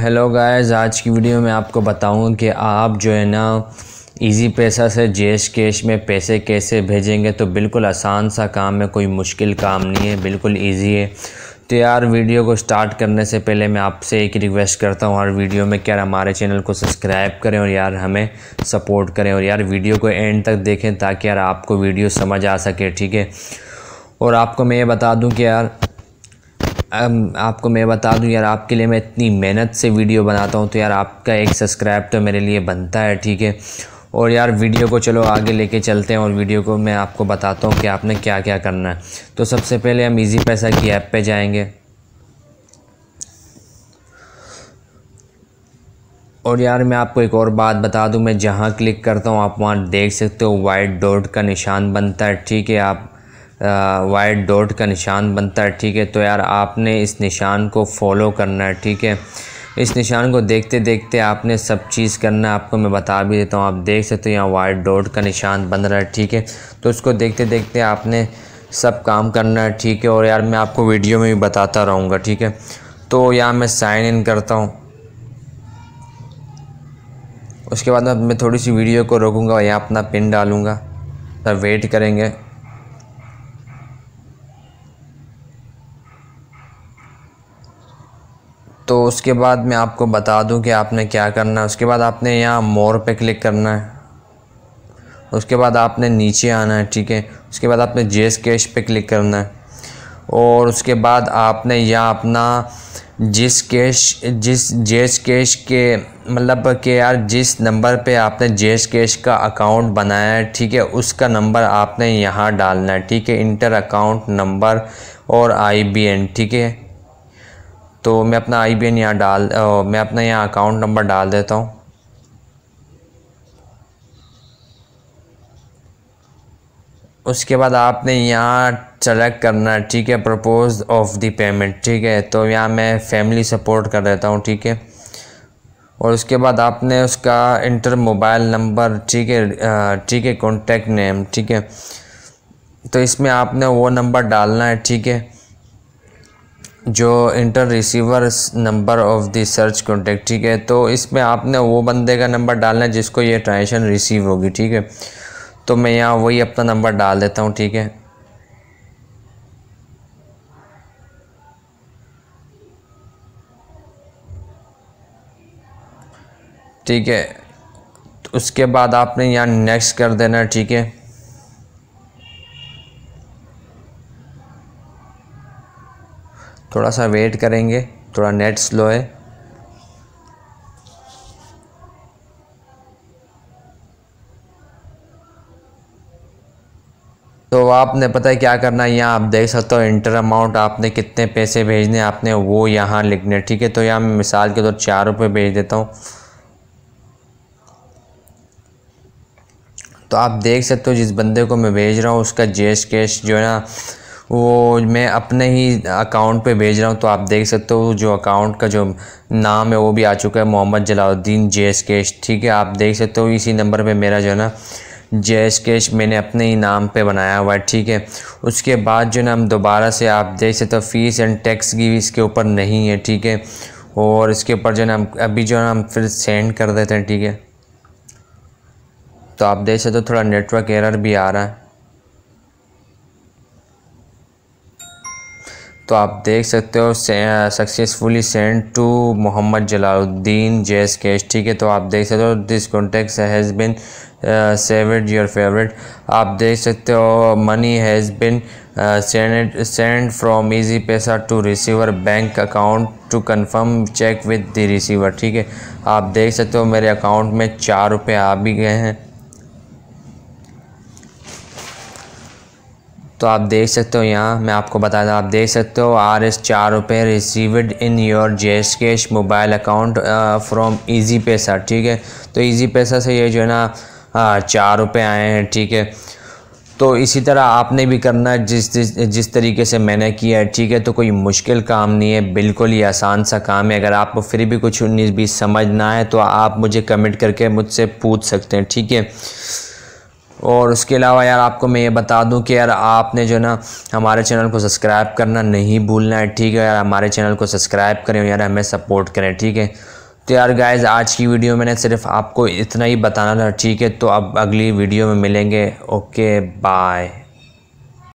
hello guys आज की video में आपको बताऊं कि आप जो है ना इजी पैसा से जेश कैश में पैसे कैसे भेजेंगे तो बिल्कुल आसान सा काम है कोई मुश्किल काम नहीं है बिल्कुल इजी है तो यार वीडियो को स्टार्ट करने से पहले मैं आपसे एक रिक्वेस्ट करता हूँ हर वीडियो में कि यार हमारे चैनल को सब्सक्राइब करें और यार हमें सपोर्ट करें और यार वीडियो को एंड तक देखें ताकि यार आपको वीडियो समझ आ सके ठीक है और आपको मैं ये बता दूँ कि यार अब आपको मैं बता दूं यार आपके लिए मैं इतनी मेहनत से वीडियो बनाता हूं तो यार आपका एक सब्सक्राइब तो मेरे लिए बनता है ठीक है और यार वीडियो को चलो आगे लेके चलते हैं और वीडियो को मैं आपको बताता हूँ कि आपने क्या क्या करना है तो सबसे पहले हम इजी पैसा की ऐप पे जाएंगे और यार मैं आपको एक और बात बता दूं मैं जहाँ क्लिक करता हूँ आप वहाँ देख सकते हो वाइट डॉट का निशान बनता है ठीक है आप वाइट डॉट का निशान बनता है ठीक है तो यार आपने इस निशान को फॉलो करना है ठीक है इस निशान को देखते देखते आपने सब चीज़ करना है आपको मैं बता भी देता हूँ आप देख सकते हो यहाँ वाइट डॉट का निशान बन रहा है ठीक है तो उसको देखते देखते आपने सब काम करना है ठीक है और यार मैं आपको वीडियो में भी बताता रहूँगा ठीक है तो यार मैं साइन इन करता हूँ उसके बाद मैं थोड़ी सी वीडियो को रोकूँगा और यहाँ अपना पिन डालूँगा तब वेट करेंगे तो उसके बाद मैं आपको बता दूं कि आपने क्या करना है उसके बाद आपने यहाँ मोर पे क्लिक करना है उसके बाद आपने नीचे आना है ठीक है उसके बाद आपने जेस कैश पे क्लिक करना है और उसके बाद आपने यहाँ अपना जिस कैश जिस जेस कैश के मतलब के यार जिस नंबर पे आपने जेस कैश का अकाउंट बनाया है ठीक है उसका नंबर आपने यहाँ डालना है ठीक है इंटर अकाउंट नंबर और आईबीएन ठीक है तो मैं अपना आई बी एन यहाँ डाल आ, मैं अपना यहाँ अकाउंट नंबर डाल देता हूँ उसके बाद आपने यहाँ सेलेक्ट करना है ठीक है प्रपोज ऑफ द पेमेंट ठीक है तो यहाँ मैं फैमिली सपोर्ट कर देता हूँ ठीक है और उसके बाद आपने उसका इंटर मोबाइल नंबर ठीक है ठीक है कॉन्टेक्ट नेम ठीक है तो इसमें आपने वो नंबर डालना है ठीक है जो enter receiver number of the search contact ठीक है तो इसमें आपने वो बंदे का नंबर डालना है जिसको ये ट्रांजेक्शन रिसीव होगी ठीक है तो मैं यहाँ वही अपना नंबर डाल देता हूँ ठीक है ठीक है तो उसके बाद आपने यहाँ नेक्स्ट कर देना ठीक है थोड़ा सा वेट करेंगे थोड़ा नेट स्लो है तो आपने पता है क्या करना है यहाँ आप देख सकते हो इंटर अमाउंट आपने कितने पैसे भेजने आपने वो यहाँ लिखने ठीक है तो यहाँ मैं मिसाल के तौर तो चार रुपये भेज देता हूँ तो आप देख सकते हो जिस बंदे को मैं भेज रहा हूँ उसका जेस कैश जो है ना वो मैं अपने ही अकाउंट पे भेज रहा हूँ तो आप देख सकते हो जो अकाउंट का जो नाम है वो भी आ चुका है Mohammad Jalauddin JazzCash ठीक है आप देख सकते हो इसी नंबर पे मेरा जो है ना जे एस केश मैंने अपने ही नाम पे बनाया हुआ है ठीक है उसके बाद जो ना हम दोबारा से आप देख सकते हो फ़ीस एंड टैक्स की भी इसके ऊपर नहीं है ठीक है और इसके ऊपर जो ना अभी जो ना हम फिर सेंड कर देते हैं ठीक है तो आप देख सकते हो थोड़ा नेटवर्क एरर भी आ रहा है तो आप देख सकते हो successfully send to Mohammad Jalauddin JazzCash ठीक है तो आप देख सकते हो this contact has been saved your favourite आप देख सकते हो money has been send send from Easypaisa to receiver bank account to confirm check with the receiver ठीक है आप देख सकते हो मेरे अकाउंट में चार रुपये आ भी गए हैं तो आप देख सकते हो यहाँ मैं आपको बता दूँ आप देख सकते हो आर एस चार रुपये received in your JazzCash mobile account from Easypaisa ठीक है तो इजी पैसा से ये जो है ना uh, चार रुपये आए हैं ठीक है तो इसी तरह आपने भी करना है जिस जिस जिस तरीके से मैंने किया है ठीक है तो कोई मुश्किल काम नहीं है बिल्कुल ही आसान सा काम है अगर आपको फिर भी कुछ उन्नीस बीस समझ ना है तो आप मुझे कमेंट करके मुझसे पूछ सकते हैं ठीक है और उसके अलावा यार आपको मैं ये बता दूं कि यार आपने जो ना हमारे चैनल को सब्सक्राइब करना नहीं भूलना है ठीक है यार हमारे चैनल को सब्सक्राइब करें यार हमें सपोर्ट करें ठीक है तो यार गाइज़ आज की वीडियो मैंने सिर्फ आपको इतना ही बताना था ठीक है तो अब अगली वीडियो में मिलेंगे ओके बाय